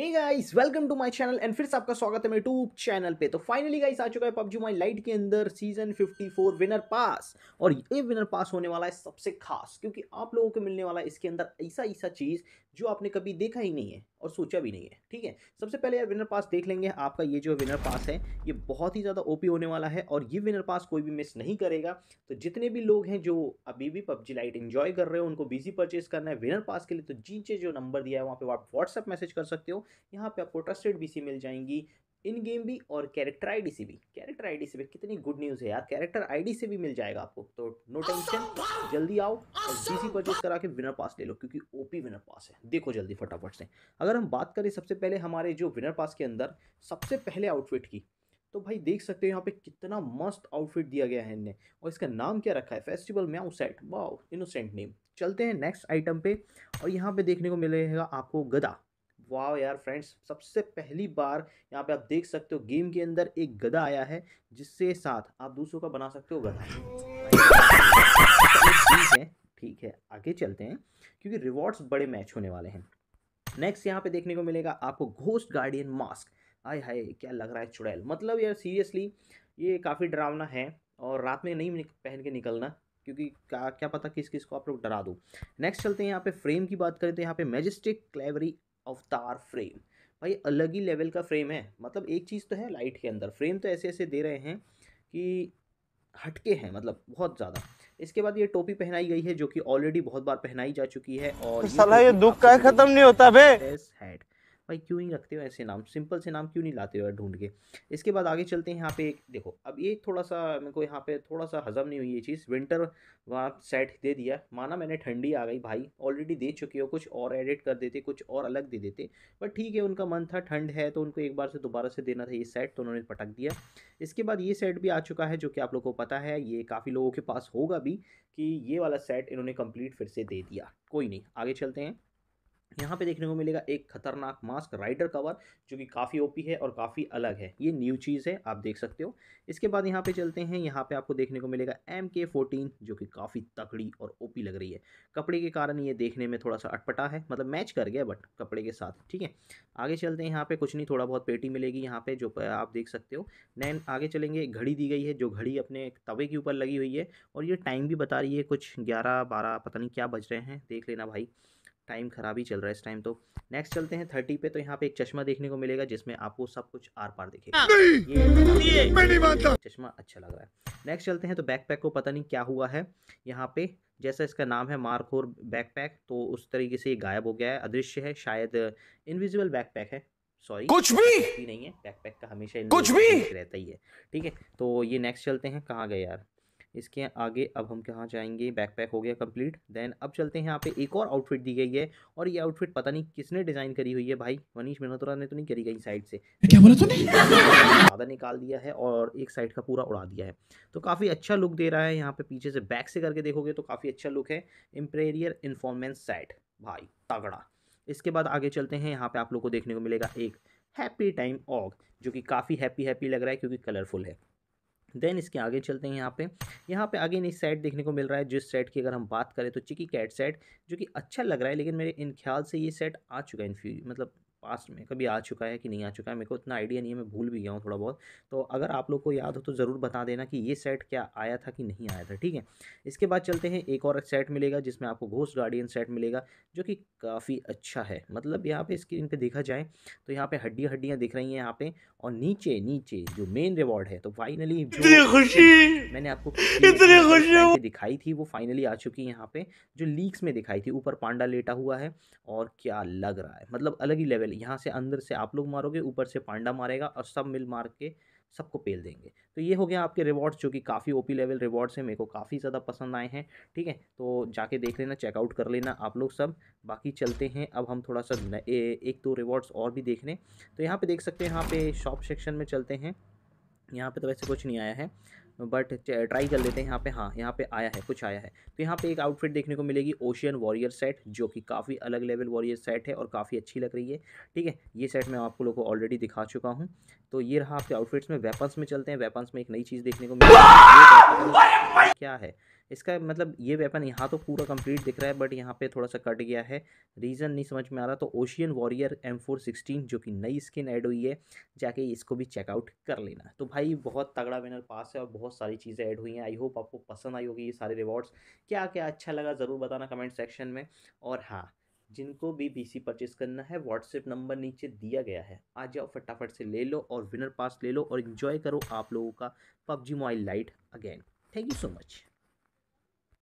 Hey guys welcome to my channel and फिर से आपका स्वागत है मेरे यूट्यूब चैनल पे तो फाइनली गाइस आ चुका है पबजी माई लाइट के अंदर सीजन 54 विनर पास और ये विनर पास होने वाला है सबसे खास क्योंकि आप लोगों को मिलने वाला है इसके अंदर ऐसा ऐसा चीज़ जो आपने कभी देखा ही नहीं है और सोचा भी नहीं है ठीक है सबसे पहले यार विनर पास देख लेंगे आपका ये जो विनर पास है ये बहुत ही ज़्यादा ओपी होने वाला है और ये विनर पास कोई भी मिस नहीं करेगा तो जितने भी लोग हैं जो अभी भी पबजी लाइट इन्जॉय कर रहे हो उनको बिजी परचेज करना है विनर पास के लिए तो जी जो नंबर दिया है वहाँ पर आप व्हाट्सअप मैसेज कर सकते हो यहाँ पे आपको ट्रस्टेड बीसी मिल जाएंगी इन गेम भी और कैरेक्टर आईडी से भी कैरेक्टर आईडी से भी कितनी गुड न्यूज़ है यार कैरेक्टर आईडी से भी मिल जाएगा आपको तो नो टेंशन जल्दी आओ और डीसी परचेज करा के विनर पास ले लो क्योंकि ओपी विनर पास है देखो जल्दी फटाफट से अगर हम बात करें सबसे पहले हमारे जो विनर पास के अंदर सबसे पहले आउटफिट की तो भाई देख सकते हो यहाँ पे कितना मस्त आउटफिट दिया गया है इनने और इसका नाम क्या रखा है फेस्टिवल म्याऊ सेट वाओ इनोसेंट नेम चलते हैं नेक्स्ट आइटम पे और यहाँ पे देखने को मिलेगा आपको गदा वाह यार फ्रेंड्स सबसे पहली बार यहाँ पे आप देख सकते हो गेम के अंदर एक गधा आया है जिससे साथ आप दूसरों का बना सकते हो गधा तो ठीक है ठीक है आगे चलते हैं क्योंकि रिवॉर्ड्स बड़े मैच होने वाले हैं नेक्स्ट यहाँ पे देखने को मिलेगा आपको घोस्ट गार्डियन मास्क आय हाय क्या लग रहा है चुड़ैल मतलब यार सीरियसली ये काफ़ी डरावना है और रात में नहीं पहन के निकलना क्योंकि क्या क्या पता किस किस को आप लोग डरा दो नेक्स्ट चलते हैं यहाँ पे फ्रेम की बात करें तो यहाँ पे मैजिस्टिक क्लेवरी अवतार फ्रेम भाई अलग ही लेवल का फ्रेम है मतलब एक चीज़ तो है लाइट के अंदर फ्रेम तो ऐसे ऐसे दे रहे हैं कि हटके हैं मतलब बहुत ज़्यादा इसके बाद ये टोपी पहनाई गई है जो कि ऑलरेडी बहुत बार पहनाई जा चुकी है और ये, ये दुख का खत्म नहीं होता बे भाई क्यों ही रखते हो ऐसे नाम सिंपल से नाम क्यों नहीं लाते हो यार ढूंढ के इसके बाद आगे चलते हैं यहाँ पे देखो अब ये थोड़ा सा मेरे को यहाँ पे थोड़ा सा हजम नहीं हुई ये चीज़ विंटर वहाँ सेट दे दिया माना मैंने ठंडी आ गई भाई ऑलरेडी दे चुके हो कुछ और एडिट कर देते कुछ और अलग दे देते बट ठीक है उनका मन था ठंड है तो उनको एक बार से दोबारा से देना था ये सेट तो उन्होंने पटक दिया इसके बाद ये सेट भी आ चुका है जो कि आप लोग को पता है ये काफ़ी लोगों के पास होगा भी कि ये वाला सेट इन्होंने कंप्लीट फिर से दे दिया कोई नहीं आगे चलते हैं यहाँ पे देखने को मिलेगा एक खतरनाक मास्क राइडर कवर जो कि काफ़ी ओपी है और काफ़ी अलग है ये न्यू चीज़ है आप देख सकते हो इसके बाद यहाँ पे चलते हैं यहाँ पे आपको देखने को मिलेगा एम के फोर्टीन जो कि काफ़ी तकड़ी और ओपी लग रही है कपड़े के कारण ये देखने में थोड़ा सा अटपटा है मतलब मैच कर गया बट कपड़े के साथ ठीक है आगे चलते हैं यहाँ पर कुछ नहीं थोड़ा बहुत पेटी मिलेगी यहाँ पर जो आप देख सकते हो नैन आगे चलेंगे घड़ी दी गई है जो घड़ी अपने तवे के ऊपर लगी हुई है और ये टाइम भी बता रही है कुछ ग्यारह बारह पता नहीं क्या बज रहे हैं देख लेना भाई टाइम ख़राब ही चल रहा है इस टाइम तो नेक्स्ट चलते हैं थर्टी पे तो यहाँ पे एक चश्मा देखने को मिलेगा जिसमें आपको सब कुछ आर पार दिखेगा हाँ। चश्मा अच्छा लग रहा है नेक्स्ट चलते हैं तो बैकपैक को पता नहीं क्या हुआ है यहाँ पे जैसा इसका नाम है मार्कोर बैकपैक तो उस तरीके से ये गायब हो गया है अदृश्य है शायद इनविजिबल बैकपैक है सॉरी कुछ भी नहीं है बैकपैक का हमेशा कुछ भी रहता ही है ठीक है तो ये नेक्स्ट चलते हैं कहाँ गए यार इसके आगे अब हम कहाँ जाएंगे बैकपैक हो गया कंप्लीट देन अब चलते हैं यहाँ पे एक और आउटफिट दी गई है और ये आउटफिट पता नहीं किसने डिज़ाइन करी हुई है भाई मनीष मेहनोत्रा ने तो नहीं करी गई साइड से क्या बोला तूने ज़्यादा निकाल दिया है और एक साइड का पूरा उड़ा दिया है तो काफ़ी अच्छा लुक दे रहा है यहाँ पे पीछे से बैक से करके देखोगे तो काफ़ी अच्छा लुक है इम्पेरियर इन्फॉर्मेंस सेट भाई तगड़ा इसके बाद आगे चलते हैं यहाँ पे आप लोग को देखने को मिलेगा एक हैप्पी टाइम ऑग जो कि काफ़ी हैप्पी हैप्पी लग रहा है क्योंकि कलरफुल है देन इसके आगे चलते हैं यहाँ पे यहाँ पे आगे नहीं सेट देखने को मिल रहा है जिस सेट की अगर हम बात करें तो चिकी कैट सेट जो कि अच्छा लग रहा है लेकिन मेरे इन ख्याल से ये सेट आ चुका है इन मतलब पास्ट में कभी आ चुका है कि नहीं आ चुका है मेरे को इतना आइडिया नहीं है मैं भूल भी गया हूँ थोड़ा बहुत तो अगर आप लोग को याद हो तो ज़रूर बता देना कि ये सेट क्या आया था कि नहीं आया था ठीक है इसके बाद चलते हैं एक और सेट मिलेगा जिसमें आपको घोस्ट गार्डियन सेट मिलेगा जो कि काफ़ी अच्छा है मतलब यहाँ पे स्क्रीन पे देखा जाए तो यहाँ पे हड्डियाँ हड्डियाँ दिख रही हैं यहाँ पे और नीचे नीचे जो मेन रिवॉर्ड है तो फाइनली खुशी मैंने आपको दिखाई थी वो फाइनली आ चुकी है यहाँ पे जो लीक्स में दिखाई थी ऊपर पांडा लेटा हुआ है और क्या लग रहा है मतलब अलग ही लेवल पेल यहाँ से अंदर से आप लोग मारोगे ऊपर से पांडा मारेगा और सब मिल मार के सबको पेल देंगे तो ये हो गया आपके रिवॉर्ड्स जो कि काफ़ी ओपी लेवल रिवॉर्ड्स हैं मेरे को काफ़ी ज़्यादा पसंद आए हैं ठीक है तो जाके देख लेना चेकआउट कर लेना आप लोग सब बाकी चलते हैं अब हम थोड़ा सा ए, एक दो तो रिवॉर्ड्स और भी देख लें तो यहाँ पे देख सकते हैं यहाँ पे शॉप सेक्शन में चलते हैं यहाँ पे तो वैसे कुछ नहीं आया है बट ट्राई कर लेते हैं यहाँ पे हाँ यहाँ पे आया है कुछ आया है तो यहाँ पे एक आउटफिट देखने को मिलेगी ओशियन वॉरियर सेट जो कि काफ़ी अलग लेवल वॉरियर सेट है और काफ़ी अच्छी लग रही है ठीक है ये सेट मैं आपको लोगों को ऑलरेडी दिखा चुका हूँ तो ये रहा आपके आउटफिट्स में वेपन्स में चलते हैं वेपन्स में एक नई चीज़ देखने को मिलेगी क्या है इसका मतलब ये वेपन यहाँ तो पूरा कंप्लीट दिख रहा है बट यहाँ पे थोड़ा सा कट गया है रीज़न नहीं समझ में आ रहा तो ocean warrior M four sixteen जो कि नई स्किन ऐड हुई है जाके इसको भी चेकआउट कर लेना तो भाई बहुत तगड़ा विनर पास है और बहुत सारी चीज़ें ऐड हुई हैं आई होप आपको पसंद आई होगी ये सारे रिवॉर्ड्स क्या क्या अच्छा लगा ज़रूर बताना कमेंट सेक्शन में और हाँ जिनको भी सी परचेस करना है व्हाट्सएप नंबर नीचे दिया गया है आ जाओ फटाफट से ले लो और विनर पास ले लो और इन्जॉय करो आप लोगों का PUBG mobile lite again thank you so much